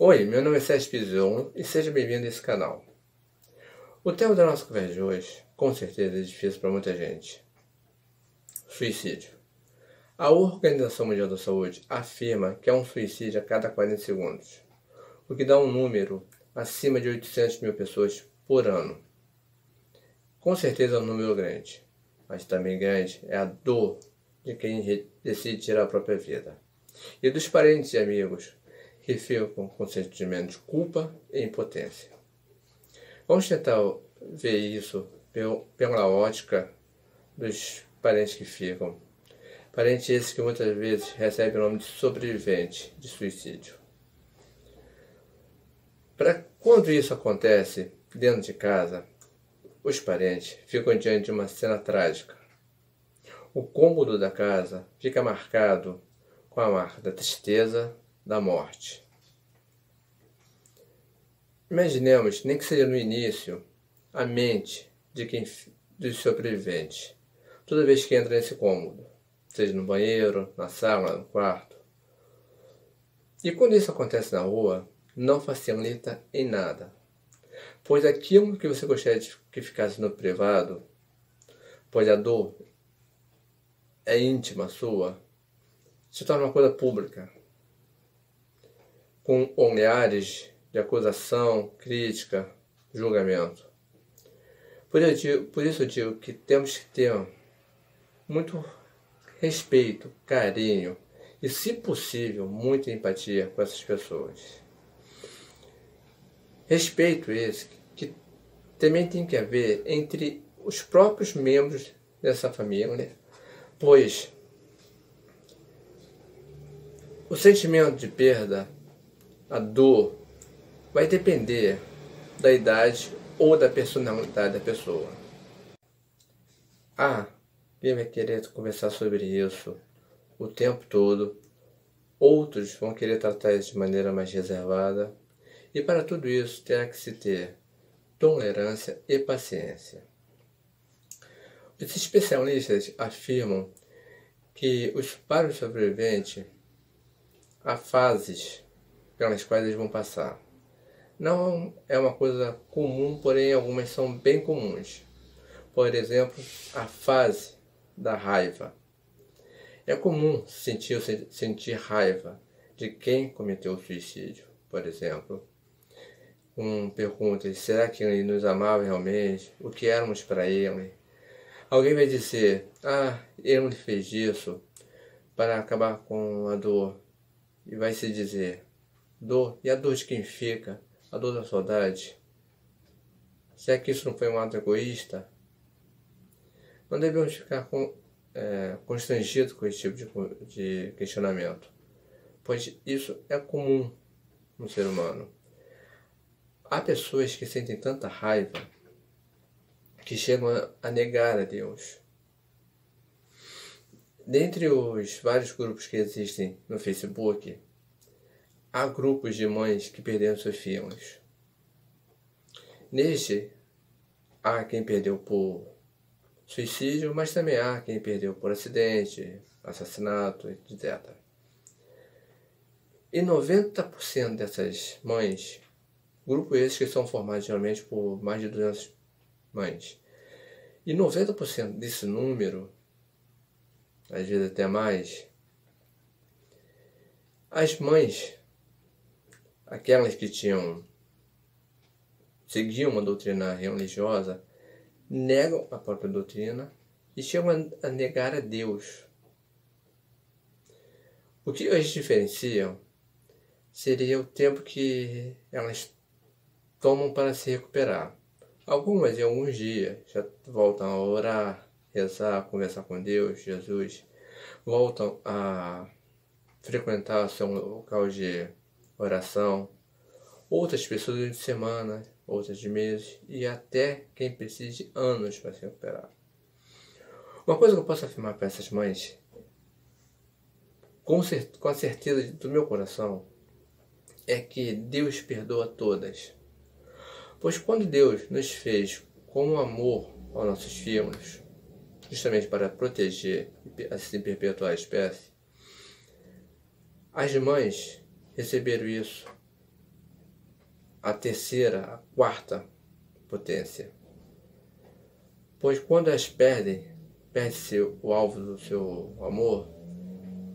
Oi, meu nome é Sérgio Pizion e seja bem-vindo a esse canal. O tema da nossa conversa de hoje, com certeza, é difícil para muita gente. Suicídio. A Organização Mundial da Saúde afirma que há é um suicídio a cada 40 segundos, o que dá um número acima de 800 mil pessoas por ano. Com certeza é um número grande, mas também grande é a dor de quem decide tirar a própria vida e dos parentes e amigos que ficam com sentimentos sentimento de culpa e impotência. Vamos tentar ver isso pela ótica dos parentes que ficam. Parentes esses que muitas vezes recebem o nome de sobrevivente de suicídio. Para quando isso acontece dentro de casa, os parentes ficam diante de uma cena trágica. O cômodo da casa fica marcado com a marca da tristeza, da morte. Imaginemos, nem que seja no início, a mente de quem dos sobreviventes, toda vez que entra nesse cômodo, seja no banheiro, na sala, no quarto. E quando isso acontece na rua, não facilita em nada, pois aquilo que você gostaria de que ficasse no privado, pois a dor é íntima sua, se torna uma coisa pública com olhares de acusação, crítica, julgamento. Por, digo, por isso eu digo que temos que ter muito respeito, carinho e, se possível, muita empatia com essas pessoas. Respeito esse que também tem que haver entre os próprios membros dessa família, né? pois o sentimento de perda a dor vai depender da idade ou da personalidade da pessoa. Ah, quem vai querer conversar sobre isso o tempo todo? Outros vão querer tratar isso de maneira mais reservada. E para tudo isso terá que se ter tolerância e paciência. Os especialistas afirmam que os, para o sobrevivente há fases pelas quais eles vão passar. Não é uma coisa comum, porém algumas são bem comuns. Por exemplo, a fase da raiva. É comum sentir, sentir raiva de quem cometeu o suicídio, por exemplo. Com perguntas: será que ele nos amava realmente? O que éramos para ele? Alguém vai dizer: ah, ele fez isso para acabar com a dor. E vai se dizer: dor, e a dor de quem fica, a dor da saudade. Se é que isso não foi um ato egoísta, não devemos ficar com, é, constrangidos com esse tipo de, de questionamento, pois isso é comum no ser humano. Há pessoas que sentem tanta raiva que chegam a negar a Deus. Dentre os vários grupos que existem no Facebook, há grupos de mães que perderam seus filhos. Neste, há quem perdeu por suicídio, mas também há quem perdeu por acidente, assassinato, etc. E 90% dessas mães, grupo esses que são formados geralmente por mais de 200 mães, e 90% desse número, às vezes até mais, as mães aquelas que tinham seguiam uma doutrina religiosa negam a própria doutrina e chegam a negar a Deus. O que as diferenciam seria o tempo que elas tomam para se recuperar. Algumas em alguns dias já voltam a orar, rezar, conversar com Deus, Jesus, voltam a frequentar seu local de oração, outras pessoas de semana, outras de meses e até quem precise de anos para se recuperar. Uma coisa que eu posso afirmar para essas mães, com, com a certeza do meu coração, é que Deus perdoa todas. Pois quando Deus nos fez com amor aos nossos filhos, justamente para proteger e assim perpetuar a espécie, as mães receberam isso. A terceira, a quarta potência. Pois quando as perdem, perde-se o alvo do seu amor,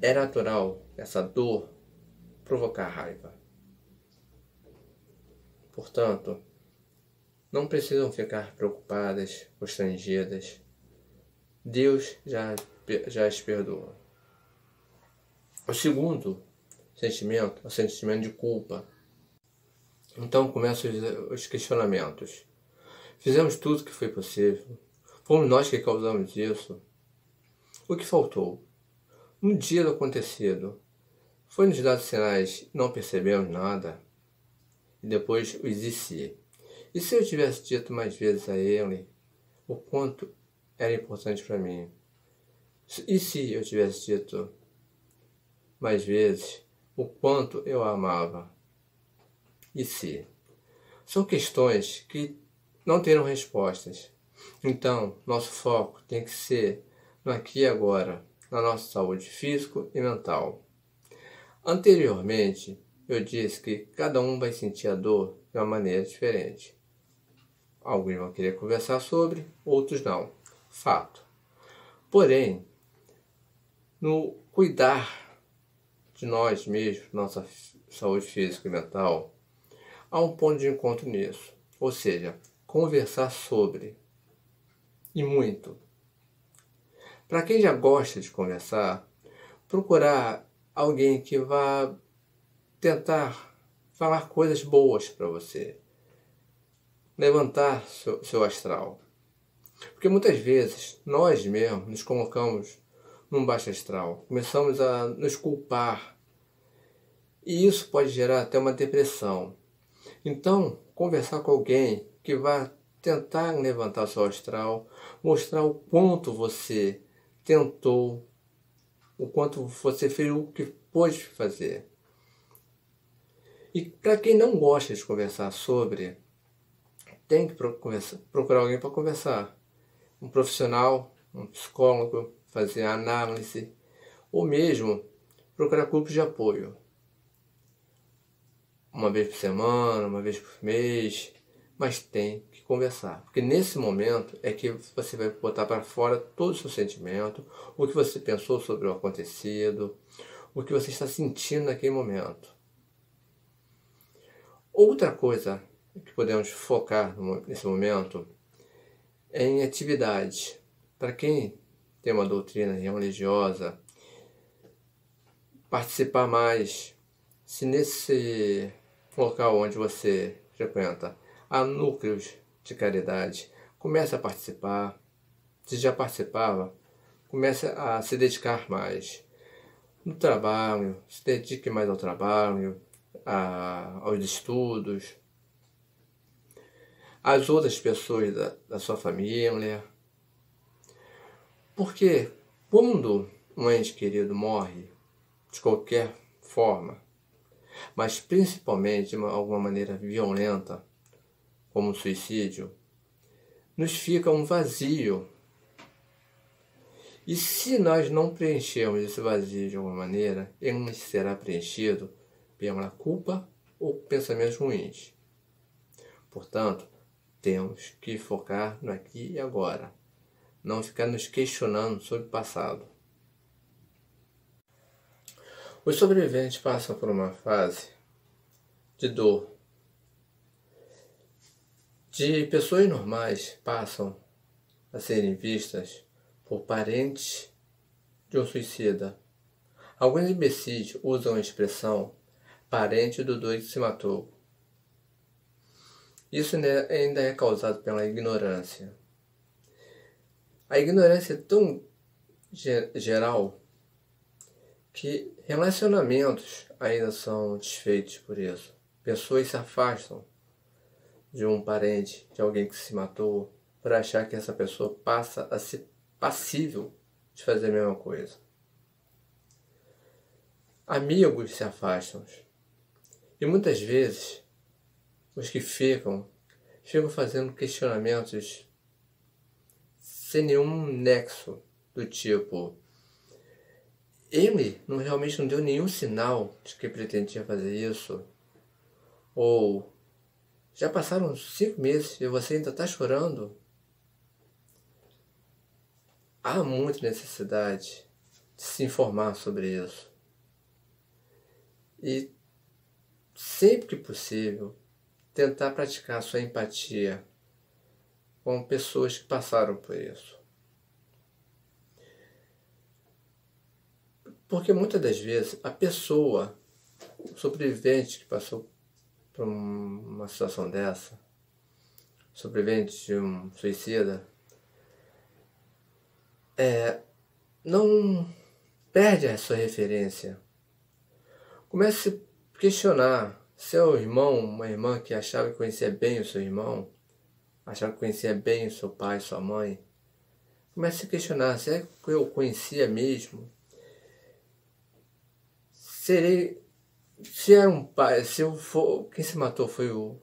é natural essa dor provocar raiva. Portanto, não precisam ficar preocupadas, constrangidas. Deus já, já as perdoa. O segundo sentimento o sentimento de culpa. Então começam os questionamentos. Fizemos tudo o que foi possível. Fomos nós que causamos isso. O que faltou? No dia do acontecido, foi nos dados sinais não percebemos nada. E depois o disse. E se eu tivesse dito mais vezes a ele o quanto era importante para mim? E se eu tivesse dito mais vezes o quanto eu a amava. E se? São questões que não terão respostas. Então, nosso foco tem que ser no aqui e agora, na nossa saúde física e mental. Anteriormente, eu disse que cada um vai sentir a dor de uma maneira diferente. Alguns vão querer conversar sobre, outros não. Fato. Porém, no cuidar de nós mesmos, nossa saúde física e mental, há um ponto de encontro nisso. Ou seja, conversar sobre. E muito. Para quem já gosta de conversar, procurar alguém que vá tentar falar coisas boas para você. Levantar seu, seu astral. Porque muitas vezes nós mesmos nos colocamos num baixo astral. Começamos a nos culpar e isso pode gerar até uma depressão. Então, conversar com alguém que vá tentar levantar seu astral, mostrar o quanto você tentou, o quanto você fez o que pôde fazer. E para quem não gosta de conversar sobre, tem que procurar alguém para conversar. Um profissional, um psicólogo, fazer análise, ou mesmo procurar grupos de apoio uma vez por semana, uma vez por mês, mas tem que conversar, porque nesse momento é que você vai botar para fora todo o seu sentimento, o que você pensou sobre o acontecido, o que você está sentindo naquele momento. Outra coisa que podemos focar nesse momento é em atividades. Para quem tem uma doutrina religiosa, participar mais. Se nesse um local onde você frequenta, há núcleos de caridade. Comece a participar. Se já participava, comece a se dedicar mais. No trabalho, se dedique mais ao trabalho, a, aos estudos, às outras pessoas da, da sua família. Porque quando um ente querido morre, de qualquer forma, mas principalmente de uma, alguma maneira violenta, como o suicídio, nos fica um vazio. E se nós não preenchermos esse vazio de alguma maneira, ele nos será preenchido pela culpa ou pensamentos ruins. Portanto, temos que focar no aqui e agora, não ficar nos questionando sobre o passado. Os sobreviventes passam por uma fase de dor. De pessoas normais passam a serem vistas por parentes de um suicida. Alguns imbecis usam a expressão parente do doido que se matou. Isso é, ainda é causado pela ignorância. A ignorância é tão geral que relacionamentos ainda são desfeitos por isso. Pessoas se afastam de um parente, de alguém que se matou, para achar que essa pessoa passa a ser passível de fazer a mesma coisa. Amigos se afastam. E muitas vezes, os que ficam, ficam fazendo questionamentos sem nenhum nexo do tipo ele não, realmente não deu nenhum sinal de que pretendia fazer isso. Ou já passaram cinco meses e você ainda está chorando? Há muita necessidade de se informar sobre isso. E sempre que possível, tentar praticar sua empatia com pessoas que passaram por isso. Porque muitas das vezes a pessoa, o sobrevivente que passou por uma situação dessa, sobrevivente de um suicida, é, não perde a sua referência. começa a se questionar seu é irmão, uma irmã que achava que conhecia bem o seu irmão, achava que conhecia bem o seu pai, sua mãe, começa a questionar, será é que eu conhecia mesmo? serei. Se era um pai, se eu for. Quem se matou foi o,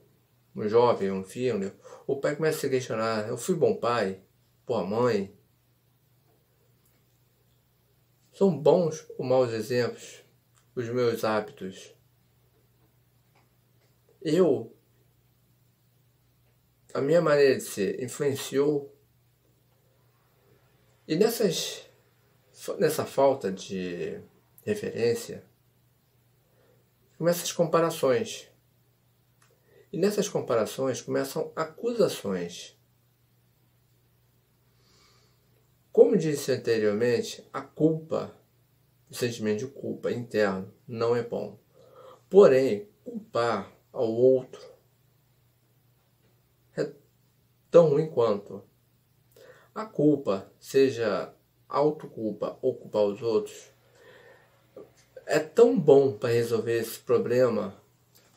um jovem, um filho. Né? O pai começa a se questionar: eu fui bom pai? Boa mãe? São bons ou maus exemplos os meus hábitos? Eu. A minha maneira de ser influenciou. E nessas, nessa falta de referência, começam as comparações. E nessas comparações começam acusações. Como disse anteriormente, a culpa, o sentimento de culpa interno, não é bom. Porém, culpar ao outro é tão ruim quanto. A culpa, seja autoculpa ou culpar os outros, é tão bom para resolver esse problema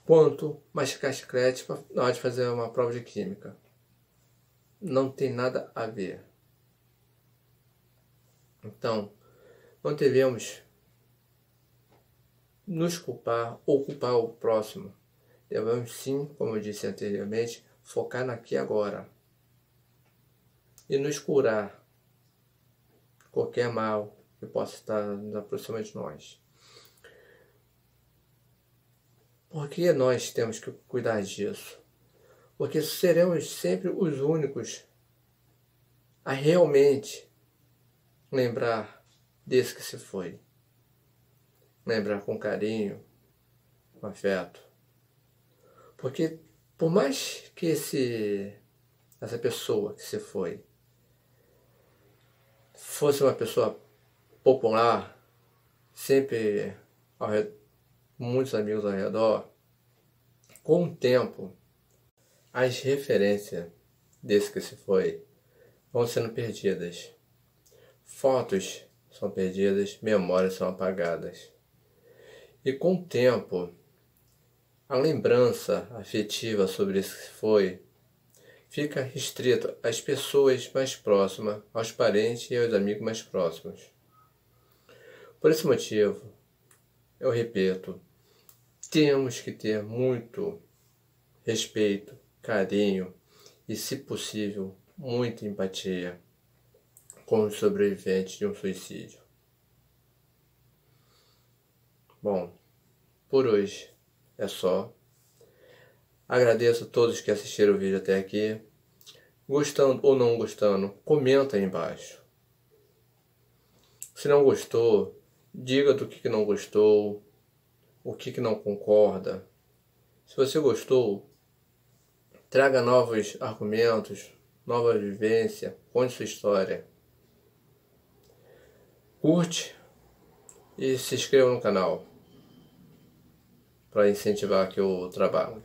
quanto mastigar chiclete na hora de fazer uma prova de química. Não tem nada a ver. Então, não devemos nos culpar ou culpar o próximo. Devemos sim, como eu disse anteriormente, focar naqui agora e nos curar qualquer mal que possa estar nos aproximando de nós. porque nós temos que cuidar disso. Porque seremos sempre os únicos a realmente lembrar desse que se foi. Lembrar com carinho, com afeto. Porque por mais que esse, essa pessoa que se foi fosse uma pessoa popular, sempre ao redor muitos amigos ao redor, com o tempo, as referências desse que se foi vão sendo perdidas. Fotos são perdidas, memórias são apagadas. E com o tempo, a lembrança afetiva sobre isso que foi fica restrito às pessoas mais próximas, aos parentes e aos amigos mais próximos. Por esse motivo, eu repito, temos que ter muito respeito, carinho e, se possível, muita empatia com os sobreviventes de um suicídio. Bom, por hoje é só. Agradeço a todos que assistiram o vídeo até aqui. Gostando ou não gostando, comenta aí embaixo. Se não gostou, diga do que não gostou o que, que não concorda. Se você gostou, traga novos argumentos, nova vivência, conte sua história. Curte e se inscreva no canal para incentivar aqui o trabalho.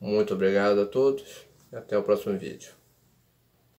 Muito obrigado a todos e até o próximo vídeo.